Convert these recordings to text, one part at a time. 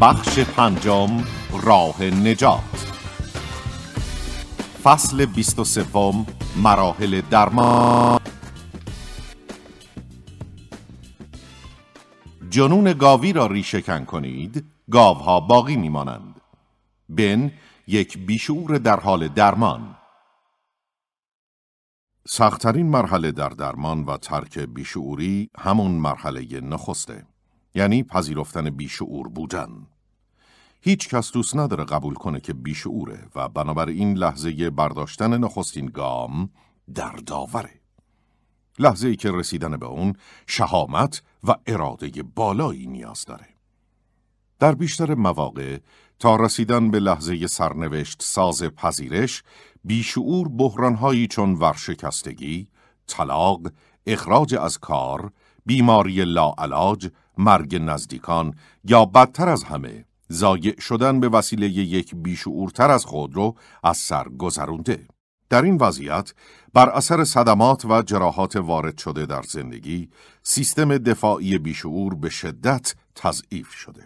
بخش پنجم راه نجات فصل بیست سوم مراحل درمان جنون گاوی را ریشهکن کنید گاوها باقی میمانند بن یک بیشعور در حال درمان سختترین مرحله در درمان و ترک بیشعوری همون مرحله نخسته یعنی پذیرفتن بیشعور بودن. هیچ کس دوست نداره قبول کنه که بیشعوره و بنابراین لحظه برداشتن نخستین گام در داوره. لحظه ای که رسیدن به اون شهامت و اراده بالایی نیاز داره. در بیشتر مواقع تا رسیدن به لحظه سرنوشت ساز پذیرش بیشعور بحرانهایی چون ورشکستگی، طلاق، اخراج از کار، بیماری لاعلاج، مرگ نزدیکان یا بدتر از همه زایع شدن به وسیله یک بیشعورتر از خود رو از سر گذرونده. در این وضعیت بر اثر صدمات و جراحات وارد شده در زندگی سیستم دفاعی بیشعور به شدت تضعیف شده.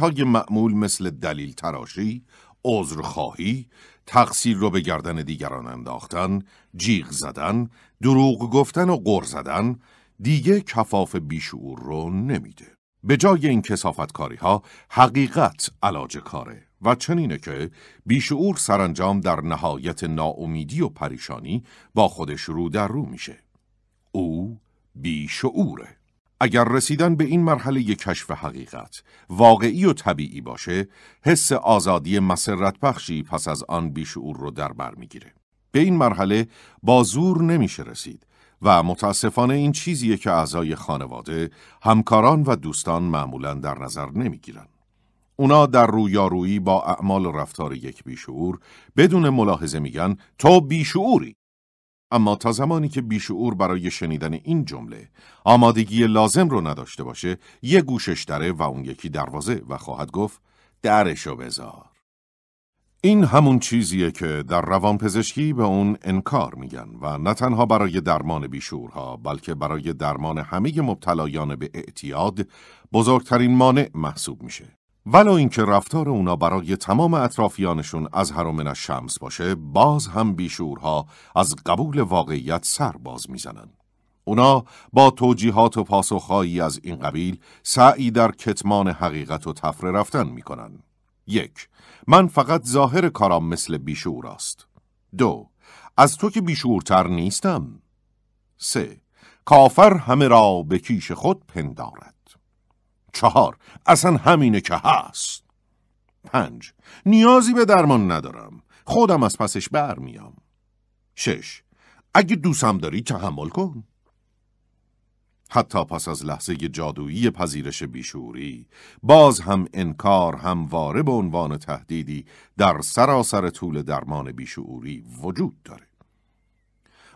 های معمول مثل دلیل تراشی، عذرخواهی، تقصیر رو به گردن دیگران انداختن، جیغ زدن، دروغ گفتن و غر زدن دیگه کفاف بیشعور رو نمیده. به جای این کسافتکاری ها حقیقت علاج کاره و چنینه که بیشعور سرانجام در نهایت ناامیدی و پریشانی با خودش رو در رو میشه. او بیشعوره. اگر رسیدن به این مرحله کشف حقیقت واقعی و طبیعی باشه، حس آزادی مسرت بخشی پس از آن بیشعور رو در بر میگیره. به این مرحله با زور نمیشه رسید و متاسفانه این چیزیه که اعضای خانواده، همکاران و دوستان معمولا در نظر نمیگیرن. اونا در رویارویی با اعمال و رفتار یک بیشعور بدون ملاحظه میگن تو بیشعوری. اما تا زمانی که بیشعور برای شنیدن این جمله آمادگی لازم رو نداشته باشه یه گوشش دره و اون یکی دروازه و خواهد گفت درشو بذار. این همون چیزیه که در روانپزشکی به اون انکار میگن و نه تنها برای درمان بیشورها بلکه برای درمان همه مبتلایان به اعتیاد بزرگترین مانع محسوب میشه. ولو اینکه رفتار اونا برای تمام اطرافیانشون از هر شمس باشه باز هم بیشورها از قبول واقعیت سر باز میزنن. اونا با توجیهات و پاسخهایی از این قبیل سعی در کتمان حقیقت و تفره رفتن میکنن. 1. من فقط ظاهر کارام مثل بیشور است 2. از تو که بیشور تر نیستم 3. کافر همه را به کیش خود پندارد 4. اصلا همینه که هست 5. نیازی به درمان ندارم خودم از پسش برمیام 6. اگه دوسم داری تحمل کن حتی پس از لحظه جادویی پذیرش بیشوری باز هم انکار همواره به عنوان تهدیدی در سراسر طول درمان بیشعوری وجود داره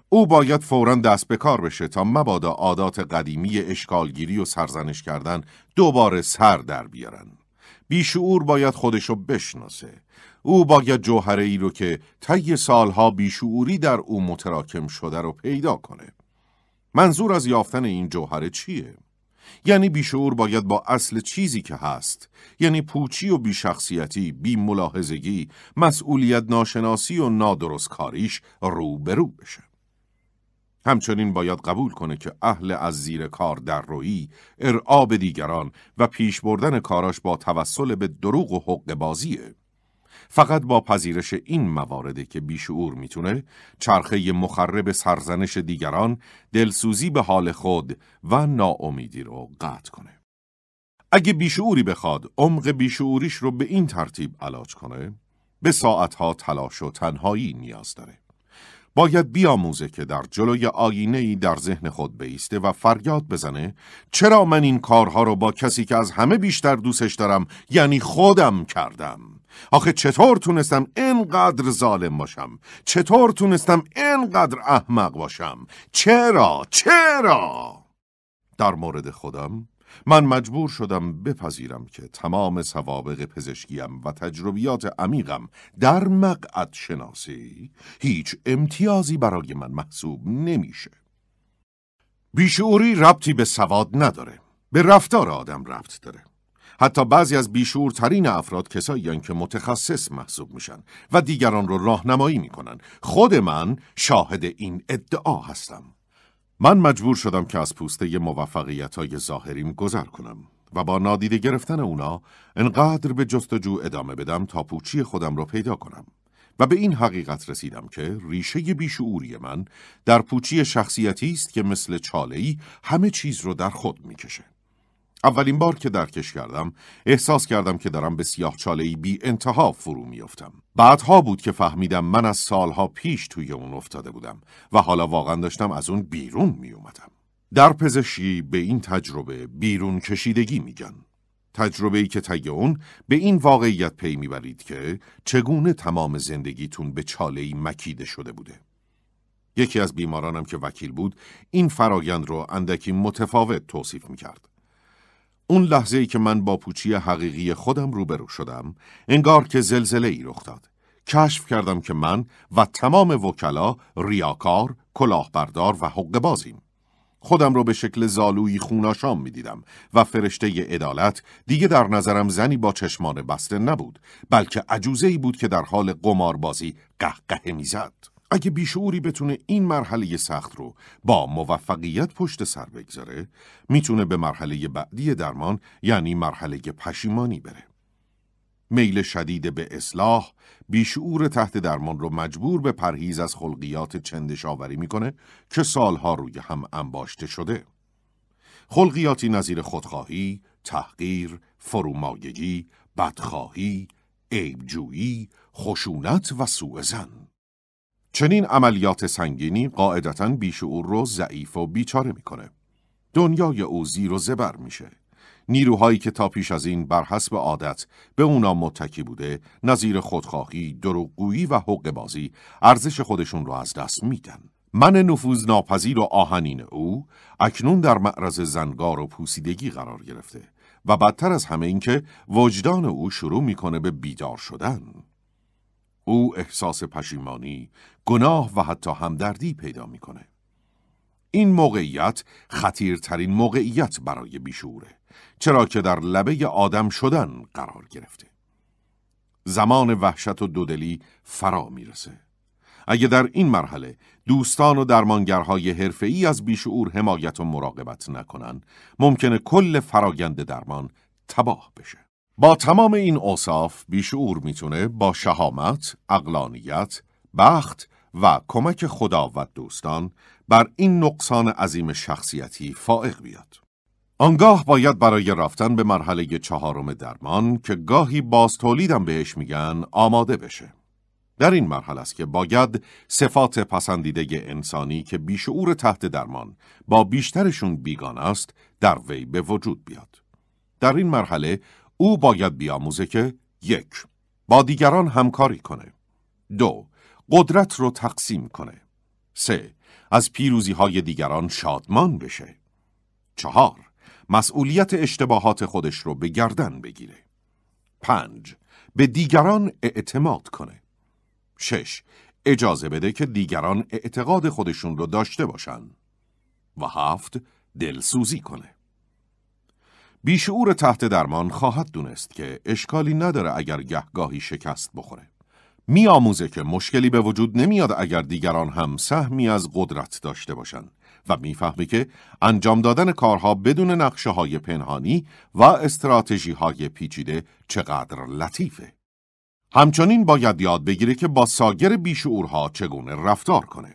او باید فورا دست به کار بشه تا مبادا عادات قدیمی اشکالگیری و سرزنش کردن دوباره سر در بیارن بیشعور باید خودشو بشناسه او باید جوهره ای رو که طی سالها بیشعوری در او متراکم شده رو پیدا کنه منظور از یافتن این جوهره چیه؟ یعنی بیشعور باید با اصل چیزی که هست یعنی پوچی و بیشخصیتی، بیملاحظگی، مسئولیت ناشناسی و کاریش رو به بشه. همچنین باید قبول کنه که اهل از زیر کار در روی، ارعاب دیگران و پیش بردن کاراش با توسل به دروغ و حق بازیه. فقط با پذیرش این موارده که بیشعور میتونه چرخه مخرب سرزنش دیگران دلسوزی به حال خود و ناامیدی رو قطع کنه. اگه بیشعوری بخواد عمق بیشعوریش رو به این ترتیب علاج کنه به ساعتها تلاش و تنهایی نیاز داره. باید بیاموزه که در جلوی آینه ای در ذهن خود بیسته و فریاد بزنه چرا من این کارها رو با کسی که از همه بیشتر دوستش دارم یعنی خودم کردم. آخه چطور تونستم انقدر ظالم باشم؟ چطور تونستم انقدر احمق باشم؟ چرا؟ چرا؟ در مورد خودم من مجبور شدم بپذیرم که تمام سوابق پزشکیم و تجربیات عمیقم در مقعد شناسی هیچ امتیازی برای من محسوب نمیشه. بیشعوری ربطی به سواد نداره. به رفتار آدم ربط داره. حتی بعضی از بیشورترین افراد کسایی که متخصص محسوب میشن و دیگران رو راهنمایی میکنن خود من شاهد این ادعا هستم من مجبور شدم که از پوسته موفقیت های ظاهریم گذر کنم و با نادیده گرفتن اونا انقدر به جستجو ادامه بدم تا پوچی خودم رو پیدا کنم و به این حقیقت رسیدم که ریشه بیشعوری من در پوچی شخصیتی است که مثل چالهی همه چیز رو در خود میکشه. اولین بار که درکش کردم احساس کردم که دارم به سیاه چاله بی انتها فرو میافتم. بعدها بود که فهمیدم من از سالها پیش توی اون افتاده بودم و حالا واقعا داشتم از اون بیرون می اومدم. در پزشکی به این تجربه بیرون کشیدگی میگن. تجربه ای که طی اون به این واقعیت پی میبرید که چگونه تمام زندگیتون به چاله ای مکیده شده بوده. یکی از بیمارانم که وکیل بود این فرایند رو اندکی متفاوت توصیف میکرد. اون لحظه ای که من با پوچی حقیقی خودم روبرو شدم، انگار که زلزله ای رخ داد. کشف کردم که من و تمام وکلا ریاکار، کلاهبردار و حق بازیم. خودم رو به شکل زالوی خوناشام می دیدم و فرشته عدالت دیگه در نظرم زنی با چشمان بسته نبود بلکه عجوزه ای بود که در حال قماربازی قهقه میزد. اگه بیشعوری بتونه این مرحله سخت رو با موفقیت پشت سر بگذاره میتونه به مرحله بعدی درمان یعنی مرحله پشیمانی بره. میل شدید به اصلاح بیشعور تحت درمان رو مجبور به پرهیز از خلقیات چندش آوری میکنه که سالها روی هم انباشته شده. خلقیاتی نظیر خودخواهی، تحقیر، فرومایگی، بدخواهی، عیبجویی، خشونت و سوء چنین عملیات سنگینی قاعدتا بیشعور رو ضعیف و بیچاره میکنه. دنیای او زیر و زبر میشه. نیروهایی که تا پیش از این بر حسب عادت به اونا متکی بوده نظیر خودخواهی، دروغگویی و حق بازی ارزش خودشون رو از دست میدن. من نفوذ ناپذیر و آهنین او اکنون در معرض زنگار و پوسیدگی قرار گرفته و بدتر از همه اینکه وجدان او شروع میکنه به بیدار شدن. او احساس پشیمانی، گناه و حتی همدردی پیدا میکنه. این موقعیت خطیرترین موقعیت برای بیشوره چرا که در لبه آدم شدن قرار گرفته. زمان وحشت و دودلی فرا میرسه. اگه در این مرحله دوستان و درمانگرهای حرفه‌ای از بیشعور حمایت و مراقبت نکنن، ممکنه کل فرایند درمان تباه بشه. با تمام این اوصاف بیشعور میتونه با شهامت، اقلانیت، بخت و کمک خدا و دوستان بر این نقصان عظیم شخصیتی فائق بیاد. آنگاه باید برای رفتن به مرحله چهارم درمان که گاهی باز تولیدم بهش میگن آماده بشه. در این مرحله است که باید صفات پسندیده انسانی که بیشعور تحت درمان با بیشترشون بیگان است در وی به وجود بیاد. در این مرحله او باید بیاموزه که یک با دیگران همکاری کنه دو قدرت رو تقسیم کنه سه از پیروزی های دیگران شادمان بشه چهار مسئولیت اشتباهات خودش رو به گردن بگیره پنج به دیگران اعتماد کنه شش اجازه بده که دیگران اعتقاد خودشون رو داشته باشن و هفت دلسوزی کنه بیشعور تحت درمان خواهد دونست که اشکالی نداره اگر گهگاهی شکست بخوره. آموزه که مشکلی به وجود نمیاد اگر دیگران هم سهمی از قدرت داشته باشند و میفهمه که انجام دادن کارها بدون نقشه های پنهانی و استراتژی های پیچیده چقدر لطیفه. همچنین باید یاد بگیره که با ساگر بیشعورها چگونه رفتار کنه.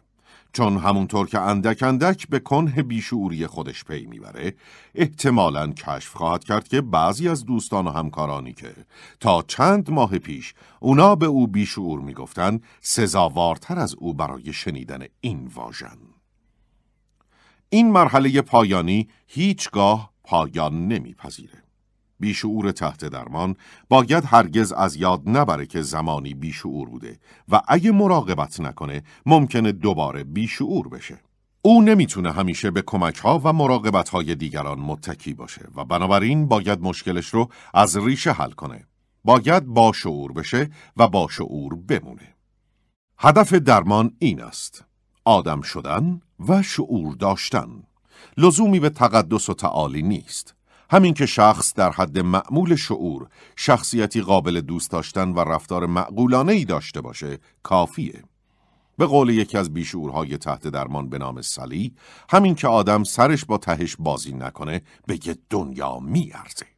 چون همونطور که اندک اندک به کنه بیشعوری خودش پی میبره احتمالا کشف خواهد کرد که بعضی از دوستان و همکارانی که تا چند ماه پیش اونا به او بیشعور میگفتن سزاوارتر از او برای شنیدن این واژن این مرحله پایانی هیچگاه پایان نمیپذیره بیشعور تحت درمان باید هرگز از یاد نبره که زمانی بیشعور بوده و اگه مراقبت نکنه ممکنه دوباره بیشعور بشه. او نمیتونه همیشه به کمک ها و مراقبت های دیگران متکی باشه و بنابراین باید مشکلش رو از ریشه حل کنه. باید با شعور بشه و با شعور بمونه. هدف درمان این است. آدم شدن و شعور داشتن. لزومی به تقدس و تعالی نیست. همین که شخص در حد معمول شعور شخصیتی قابل دوست داشتن و رفتار معقولانه ای داشته باشه کافیه. به قول یکی از بیشعورهای تحت درمان به نام سلی همین که آدم سرش با تهش بازی نکنه به یه دنیا میارزه.